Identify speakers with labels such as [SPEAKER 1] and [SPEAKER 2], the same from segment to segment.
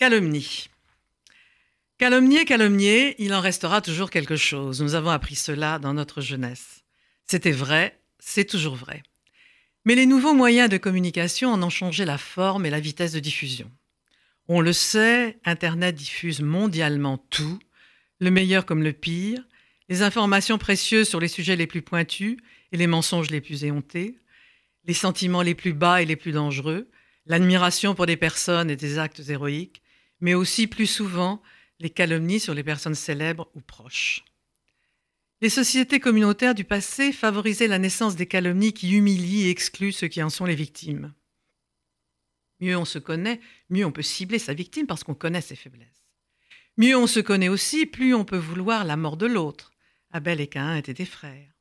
[SPEAKER 1] Calomnie. Calomnier, calomnier, il en restera toujours quelque chose. Nous avons appris cela dans notre jeunesse. C'était vrai, c'est toujours vrai. Mais les nouveaux moyens de communication en ont changé la forme et la vitesse de diffusion. On le sait, Internet diffuse mondialement tout, le meilleur comme le pire, les informations précieuses sur les sujets les plus pointus et les mensonges les plus éhontés, les sentiments les plus bas et les plus dangereux, l'admiration pour des personnes et des actes héroïques, mais aussi plus souvent les calomnies sur les personnes célèbres ou proches. Les sociétés communautaires du passé favorisaient la naissance des calomnies qui humilient et excluent ceux qui en sont les victimes. Mieux on se connaît, mieux on peut cibler sa victime parce qu'on connaît ses faiblesses. Mieux on se connaît aussi, plus on peut vouloir la mort de l'autre. Abel et Cain étaient des frères.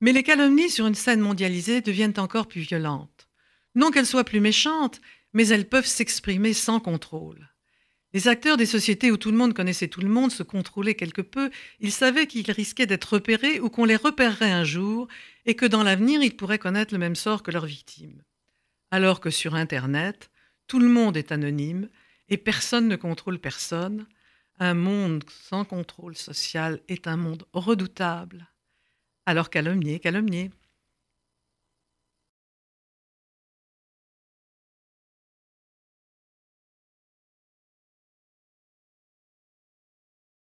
[SPEAKER 1] Mais les calomnies sur une scène mondialisée deviennent encore plus violentes. Non qu'elles soient plus méchantes, mais elles peuvent s'exprimer sans contrôle. Les acteurs des sociétés où tout le monde connaissait tout le monde se contrôlaient quelque peu, ils savaient qu'ils risquaient d'être repérés ou qu'on les repérerait un jour, et que dans l'avenir ils pourraient connaître le même sort que leurs victimes. Alors que sur Internet, tout le monde est anonyme et personne ne contrôle personne, un monde sans contrôle social est un monde redoutable. Alors calomnier, calomnier.